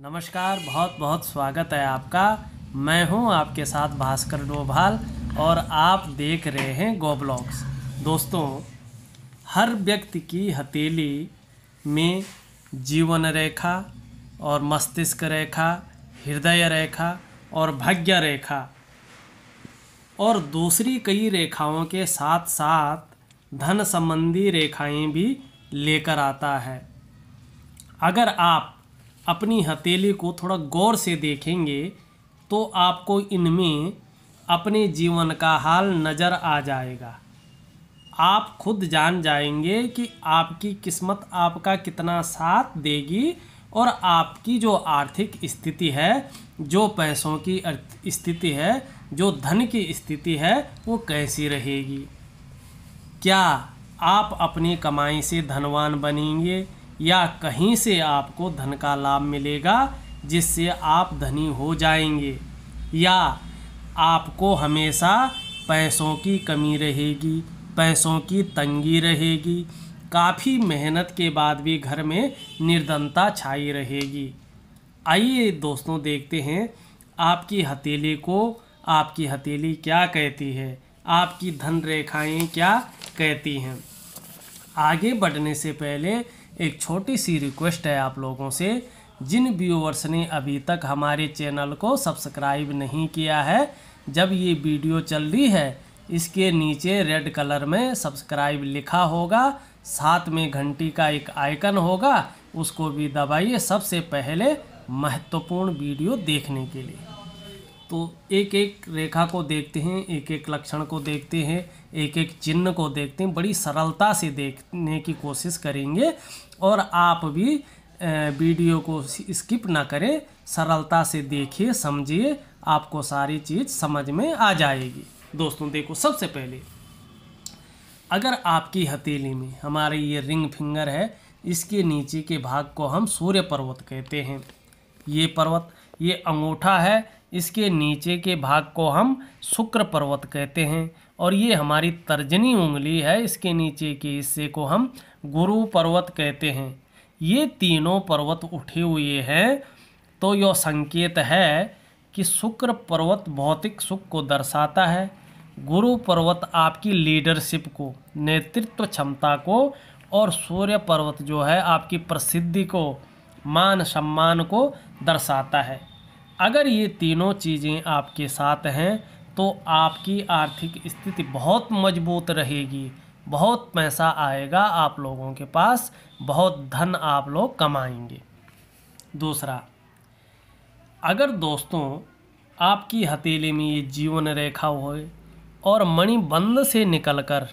नमस्कार बहुत बहुत स्वागत है आपका मैं हूं आपके साथ भास्कर डोभाल और आप देख रहे हैं गोब्लॉग्स दोस्तों हर व्यक्ति की हथेली में जीवन रेखा और मस्तिष्क रेखा हृदय रेखा और भाग्य रेखा और दूसरी कई रेखाओं के साथ साथ धन संबंधी रेखाएं भी लेकर आता है अगर आप अपनी हथेली को थोड़ा गौर से देखेंगे तो आपको इनमें अपने जीवन का हाल नज़र आ जाएगा आप खुद जान जाएंगे कि आपकी किस्मत आपका कितना साथ देगी और आपकी जो आर्थिक स्थिति है जो पैसों की स्थिति है जो धन की स्थिति है वो कैसी रहेगी क्या आप अपनी कमाई से धनवान बनेंगे या कहीं से आपको धन का लाभ मिलेगा जिससे आप धनी हो जाएंगे या आपको हमेशा पैसों की कमी रहेगी पैसों की तंगी रहेगी काफ़ी मेहनत के बाद भी घर में निर्धनता छाई रहेगी आइए दोस्तों देखते हैं आपकी हथेली को आपकी हथेली क्या कहती है आपकी धन रेखाएं क्या कहती हैं आगे बढ़ने से पहले एक छोटी सी रिक्वेस्ट है आप लोगों से जिन व्यूअर्स ने अभी तक हमारे चैनल को सब्सक्राइब नहीं किया है जब ये वीडियो चल रही है इसके नीचे रेड कलर में सब्सक्राइब लिखा होगा साथ में घंटी का एक आइकन होगा उसको भी दबाइए सबसे पहले महत्वपूर्ण वीडियो देखने के लिए तो एक एक रेखा को देखते हैं एक एक लक्षण को देखते हैं एक एक चिन्ह को देखते हैं बड़ी सरलता से देखने की कोशिश करेंगे और आप भी वीडियो को स्किप ना करें सरलता से देखिए समझिए आपको सारी चीज़ समझ में आ जाएगी दोस्तों देखो सबसे पहले अगर आपकी हथेली में हमारे ये रिंग फिंगर है इसके नीचे के भाग को हम सूर्य पर्वत कहते हैं ये पर्वत ये अंगूठा है इसके नीचे के भाग को हम शुक्र पर्वत कहते हैं और ये हमारी तर्जनी उंगली है इसके नीचे के हिस्से को हम गुरु पर्वत कहते हैं ये तीनों पर्वत उठे हुए हैं तो यह संकेत है कि शुक्र पर्वत भौतिक सुख को दर्शाता है गुरु पर्वत आपकी लीडरशिप को नेतृत्व क्षमता को और सूर्य पर्वत जो है आपकी प्रसिद्धि को मान सम्मान को दर्शाता है अगर ये तीनों चीज़ें आपके साथ हैं तो आपकी आर्थिक स्थिति बहुत मजबूत रहेगी बहुत पैसा आएगा आप लोगों के पास बहुत धन आप लोग कमाएंगे दूसरा अगर दोस्तों आपकी हथेली में ये जीवन रेखा हो और मणिबंध से निकलकर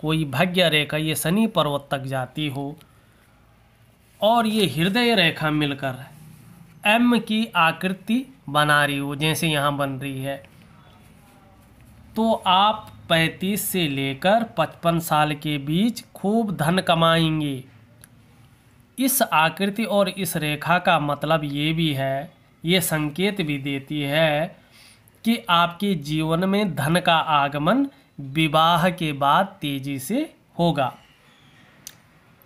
कोई भाग्य रेखा ये शनि पर्वत तक जाती हो और ये हृदय रेखा मिलकर एम की आकृति बना रही हो जैसे यहाँ बन रही है तो आप 35 से लेकर 55 साल के बीच खूब धन कमाएंगे इस आकृति और इस रेखा का मतलब ये भी है ये संकेत भी देती है कि आपके जीवन में धन का आगमन विवाह के बाद तेजी से होगा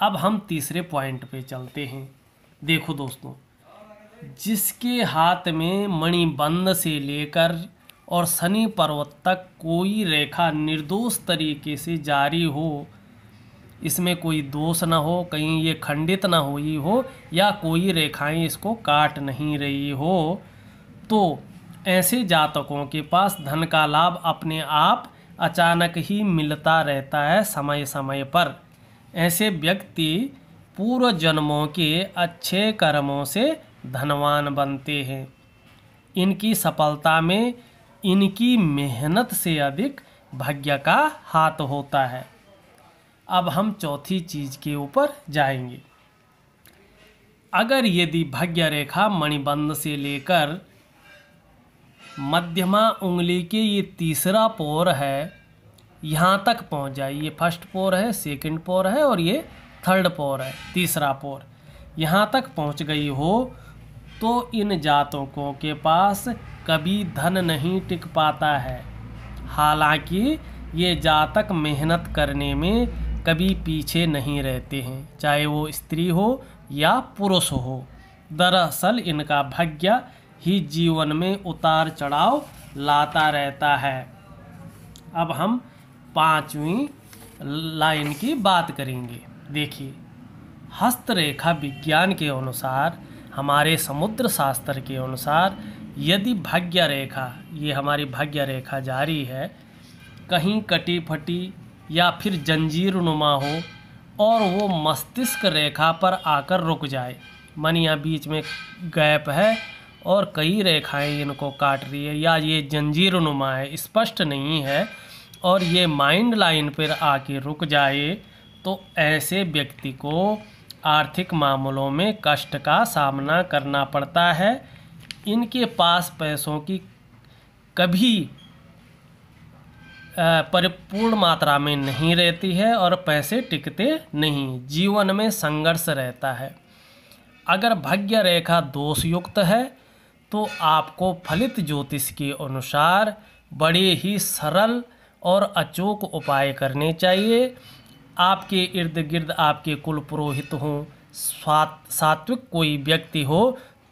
अब हम तीसरे पॉइंट पे चलते हैं देखो दोस्तों जिसके हाथ में मणिबंध से लेकर और शनि पर्वत तक कोई रेखा निर्दोष तरीके से जारी हो इसमें कोई दोष न हो कहीं ये खंडित ना हुई हो या कोई रेखाएं इसको काट नहीं रही हो तो ऐसे जातकों के पास धन का लाभ अपने आप अचानक ही मिलता रहता है समय समय पर ऐसे व्यक्ति पूर्व जन्मों के अच्छे कर्मों से धनवान बनते हैं इनकी सफलता में इनकी मेहनत से अधिक भाग्य का हाथ होता है अब हम चौथी चीज के ऊपर जाएंगे अगर यदि भाग्य रेखा मणिबंध से लेकर मध्यमा उंगली के ये तीसरा पोर है यहाँ तक पहुँच जाए ये फर्स्ट पोर है सेकंड पोर है और ये थर्ड पोर है तीसरा पोर यहाँ तक पहुँच गई हो तो इन जातकों के पास कभी धन नहीं टिक पाता है हालांकि ये जातक मेहनत करने में कभी पीछे नहीं रहते हैं चाहे वो स्त्री हो या पुरुष हो दरअसल इनका भाग्य ही जीवन में उतार चढ़ाव लाता रहता है अब हम पांचवी लाइन की बात करेंगे देखिए हस्तरेखा विज्ञान के अनुसार हमारे समुद्र शास्त्र के अनुसार यदि भाग्य रेखा ये हमारी भाग्य रेखा जारी है कहीं कटी फटी या फिर जंजीर नुमा हो और वो मस्तिष्क रेखा पर आकर रुक जाए मन यहाँ बीच में गैप है और कई रेखाएं इनको काट रही है या ये जंजीर नुमा है स्पष्ट नहीं है और ये माइंड लाइन पर आके रुक जाए तो ऐसे व्यक्ति को आर्थिक मामलों में कष्ट का सामना करना पड़ता है इनके पास पैसों की कभी परिपूर्ण मात्रा में नहीं रहती है और पैसे टिकते नहीं जीवन में संघर्ष रहता है अगर भाग्य रेखा दोषयुक्त है तो आपको फलित ज्योतिष के अनुसार बड़े ही सरल और अचूक उपाय करने चाहिए आपके इर्द गिर्द आपके कुल पुरोहित हों सात्विक कोई व्यक्ति हो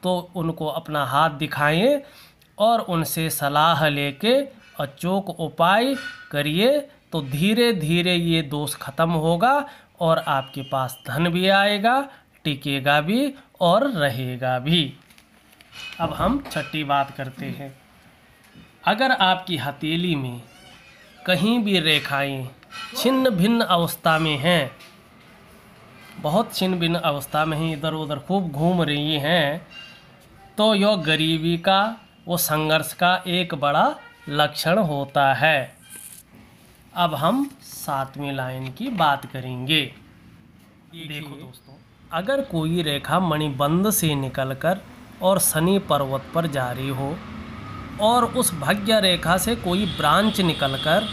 तो उनको अपना हाथ दिखाएं और उनसे सलाह लेके अचोक उपाय करिए तो धीरे धीरे ये दोष ख़त्म होगा और आपके पास धन भी आएगा टिकेगा भी और रहेगा भी अब हम छठी बात करते हैं अगर आपकी हथेली में कहीं भी रेखाएं छिन्न भिन्न अवस्था में हैं बहुत छिन्न भिन्न अवस्था में ही इधर उधर खूब घूम रही हैं तो यह गरीबी का वो संघर्ष का एक बड़ा लक्षण होता है अब हम सातवीं लाइन की बात करेंगे देखो दोस्तों अगर कोई रेखा मणिबंध से निकलकर और शनि पर्वत पर जा रही हो और उस भाग्य रेखा से कोई ब्रांच निकलकर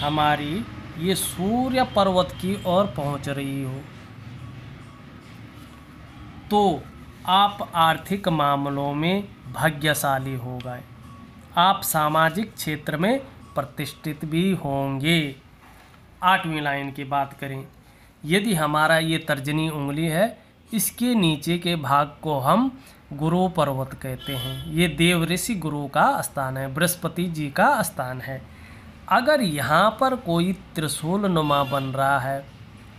हमारी ये सूर्य पर्वत की ओर पहुंच रही हो तो आप आर्थिक मामलों में भाग्यशाली हो गए आप सामाजिक क्षेत्र में प्रतिष्ठित भी होंगे आठवीं लाइन की बात करें यदि हमारा ये तर्जनी उंगली है इसके नीचे के भाग को हम गुरु पर्वत कहते हैं ये देव ऋषि गुरु का स्थान है बृहस्पति जी का स्थान है अगर यहाँ पर कोई त्रिशूल नुमा बन रहा है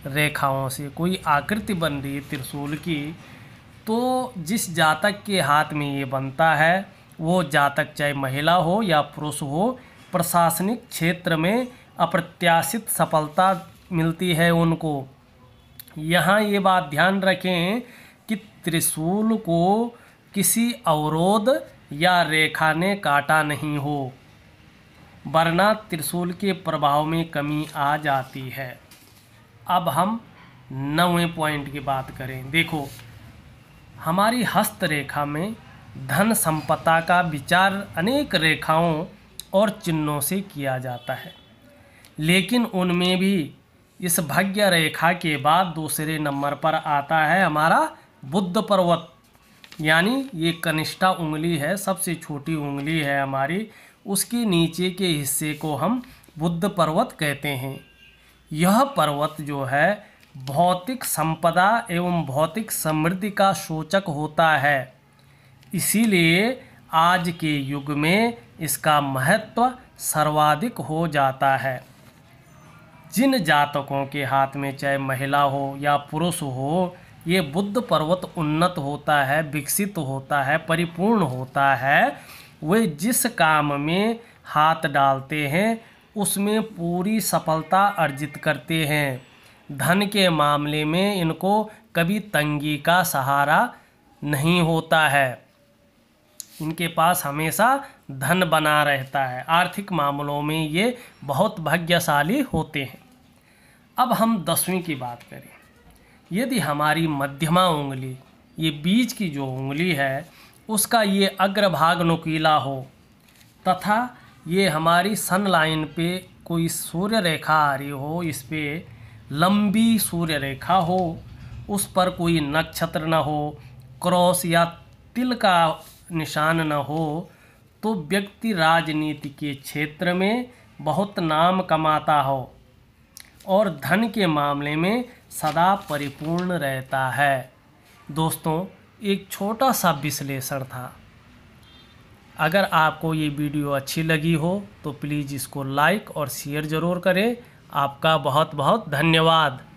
रेखाओं से कोई आकृति बन रही है त्रिशूल की तो जिस जातक के हाथ में ये बनता है वो जातक चाहे महिला हो या पुरुष हो प्रशासनिक क्षेत्र में अप्रत्याशित सफलता मिलती है उनको यहाँ ये बात ध्यान रखें कि त्रिशूल को किसी अवरोध या रेखा ने काटा नहीं हो वरना त्रिशूल के प्रभाव में कमी आ जाती है अब हम नवें पॉइंट की बात करें देखो हमारी हस्त रेखा में धन संपदा का विचार अनेक रेखाओं और चिन्हों से किया जाता है लेकिन उनमें भी इस भाग्य रेखा के बाद दूसरे नंबर पर आता है हमारा बुद्ध पर्वत यानी ये कनिष्ठा उंगली है सबसे छोटी उंगली है हमारी उसके नीचे के हिस्से को हम बुद्ध पर्वत कहते हैं यह पर्वत जो है भौतिक संपदा एवं भौतिक समृद्धि का सूचक होता है इसीलिए आज के युग में इसका महत्व सर्वाधिक हो जाता है जिन जातकों के हाथ में चाहे महिला हो या पुरुष हो ये बुद्ध पर्वत उन्नत होता है विकसित होता है परिपूर्ण होता है वे जिस काम में हाथ डालते हैं उसमें पूरी सफलता अर्जित करते हैं धन के मामले में इनको कभी तंगी का सहारा नहीं होता है इनके पास हमेशा धन बना रहता है आर्थिक मामलों में ये बहुत भाग्यशाली होते हैं अब हम दसवीं की बात करें यदि हमारी मध्यमा उंगली ये बीज की जो उंगली है उसका ये अग्रभाग नुकीला हो तथा ये हमारी सन लाइन पे कोई सूर्य रेखा आ रही हो इस पर लंबी सूर्य रेखा हो उस पर कोई नक्षत्र न हो क्रॉस या तिल का निशान न हो तो व्यक्ति राजनीति के क्षेत्र में बहुत नाम कमाता हो और धन के मामले में सदा परिपूर्ण रहता है दोस्तों एक छोटा सा विश्लेषण था अगर आपको ये वीडियो अच्छी लगी हो तो प्लीज़ इसको लाइक और शेयर ज़रूर करें आपका बहुत बहुत धन्यवाद